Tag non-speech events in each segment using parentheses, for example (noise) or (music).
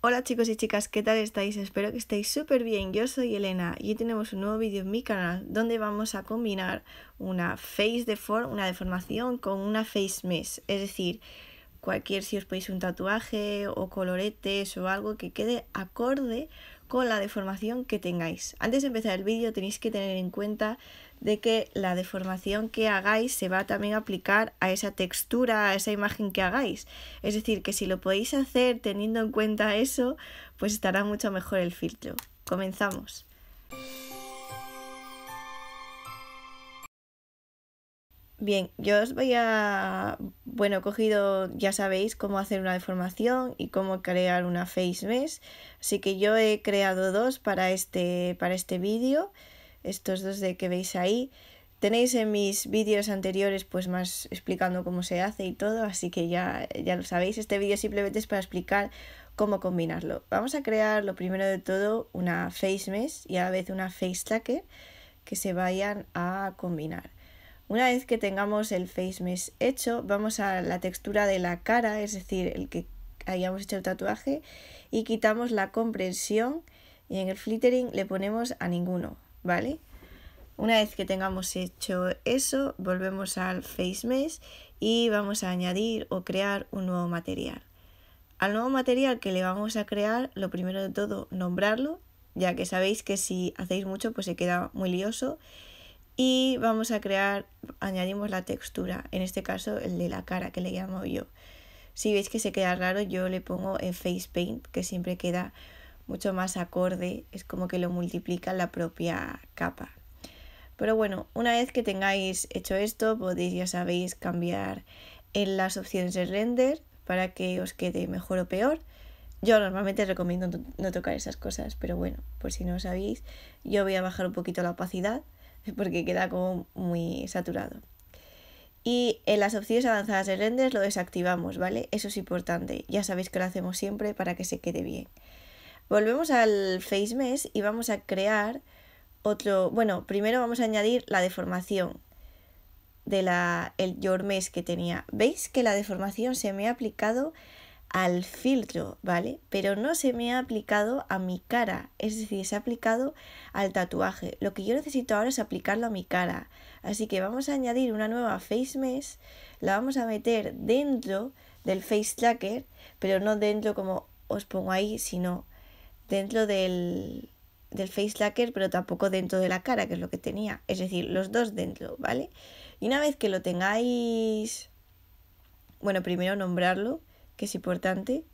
Hola chicos y chicas, ¿qué tal estáis? Espero que estéis súper bien. Yo soy Elena y hoy tenemos un nuevo vídeo en mi canal donde vamos a combinar una face deform, una deformación con una face mesh. Es decir, cualquier si os podéis un tatuaje o coloretes o algo que quede acorde con la deformación que tengáis. Antes de empezar el vídeo tenéis que tener en cuenta de que la deformación que hagáis se va también a aplicar a esa textura, a esa imagen que hagáis. Es decir, que si lo podéis hacer teniendo en cuenta eso, pues estará mucho mejor el filtro. Comenzamos. Bien, yo os voy a... Bueno, he cogido, ya sabéis, cómo hacer una deformación y cómo crear una face mesh. Así que yo he creado dos para este, para este vídeo, estos dos de que veis ahí. Tenéis en mis vídeos anteriores pues más explicando cómo se hace y todo, así que ya, ya lo sabéis. Este vídeo simplemente es para explicar cómo combinarlo. Vamos a crear lo primero de todo una face mesh y a la vez una face tracker que se vayan a combinar. Una vez que tengamos el face mesh hecho, vamos a la textura de la cara, es decir, el que hayamos hecho el tatuaje, y quitamos la comprensión y en el flittering le ponemos a ninguno, ¿vale? Una vez que tengamos hecho eso, volvemos al face mesh y vamos a añadir o crear un nuevo material. Al nuevo material que le vamos a crear, lo primero de todo, nombrarlo, ya que sabéis que si hacéis mucho pues se queda muy lioso y vamos a crear, añadimos la textura, en este caso el de la cara que le llamo yo. Si veis que se queda raro, yo le pongo en face paint, que siempre queda mucho más acorde, es como que lo multiplica la propia capa. Pero bueno, una vez que tengáis hecho esto, podéis, ya sabéis, cambiar en las opciones de render para que os quede mejor o peor. Yo normalmente recomiendo no tocar esas cosas, pero bueno, por si no sabéis, yo voy a bajar un poquito la opacidad (laughs) porque queda como muy saturado. Y en las opciones avanzadas de renders lo desactivamos, ¿vale? Eso es importante, ya sabéis que lo hacemos siempre para que se quede bien. Volvemos al Face Mesh y vamos a crear otro... Bueno, primero vamos a añadir la deformación de la, el Your Mesh que tenía. ¿Veis que la deformación se me ha aplicado al filtro, ¿vale? Pero no se me ha aplicado a mi cara, es decir, se ha aplicado al tatuaje. Lo que yo necesito ahora es aplicarlo a mi cara. Así que vamos a añadir una nueva face mesh, la vamos a meter dentro del face tracker, pero no dentro como os pongo ahí, sino dentro del, del face tracker, pero tampoco dentro de la cara, que es lo que tenía. Es decir, los dos dentro, ¿vale? Y una vez que lo tengáis... Bueno, primero nombrarlo, que es importante.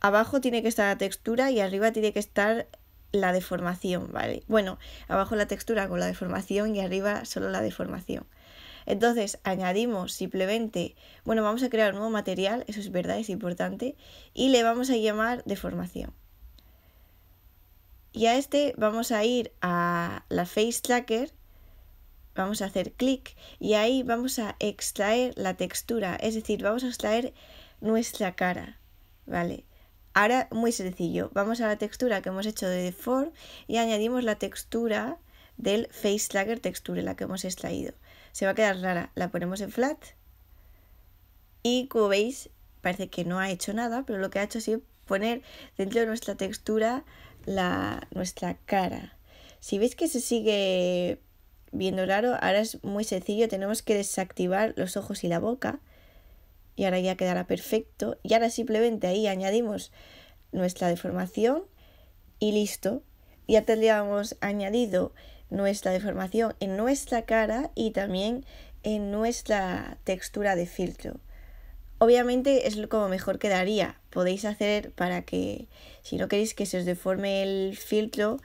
Abajo tiene que estar la textura y arriba tiene que estar la deformación, ¿vale? Bueno, abajo la textura con la deformación y arriba solo la deformación. Entonces añadimos simplemente, bueno, vamos a crear un nuevo material, eso es verdad, es importante, y le vamos a llamar deformación. Y a este vamos a ir a la Face Tracker vamos a hacer clic y ahí vamos a extraer la textura, es decir, vamos a extraer nuestra cara, ¿vale? Ahora muy sencillo, vamos a la textura que hemos hecho de default y añadimos la textura del face Lager texture, la que hemos extraído. Se va a quedar rara, la ponemos en flat y como veis parece que no ha hecho nada, pero lo que ha hecho es sido poner dentro de nuestra textura la, nuestra cara. Si veis que se sigue viendo raro Ahora es muy sencillo, tenemos que desactivar los ojos y la boca. Y ahora ya quedará perfecto. Y ahora simplemente ahí añadimos nuestra deformación y listo. Ya tendríamos añadido nuestra deformación en nuestra cara y también en nuestra textura de filtro. Obviamente es como mejor quedaría. Podéis hacer para que, si no queréis que se os deforme el filtro,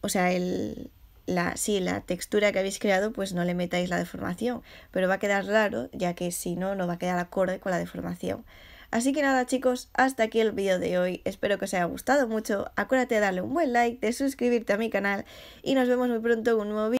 o sea, el, la, la textura que habéis creado, pues no le metáis la deformación, pero va a quedar raro, ya que si no, no va a quedar acorde con la deformación. Así que nada chicos, hasta aquí el vídeo de hoy, espero que os haya gustado mucho, acuérdate de darle un buen like, de suscribirte a mi canal y nos vemos muy pronto en un nuevo vídeo.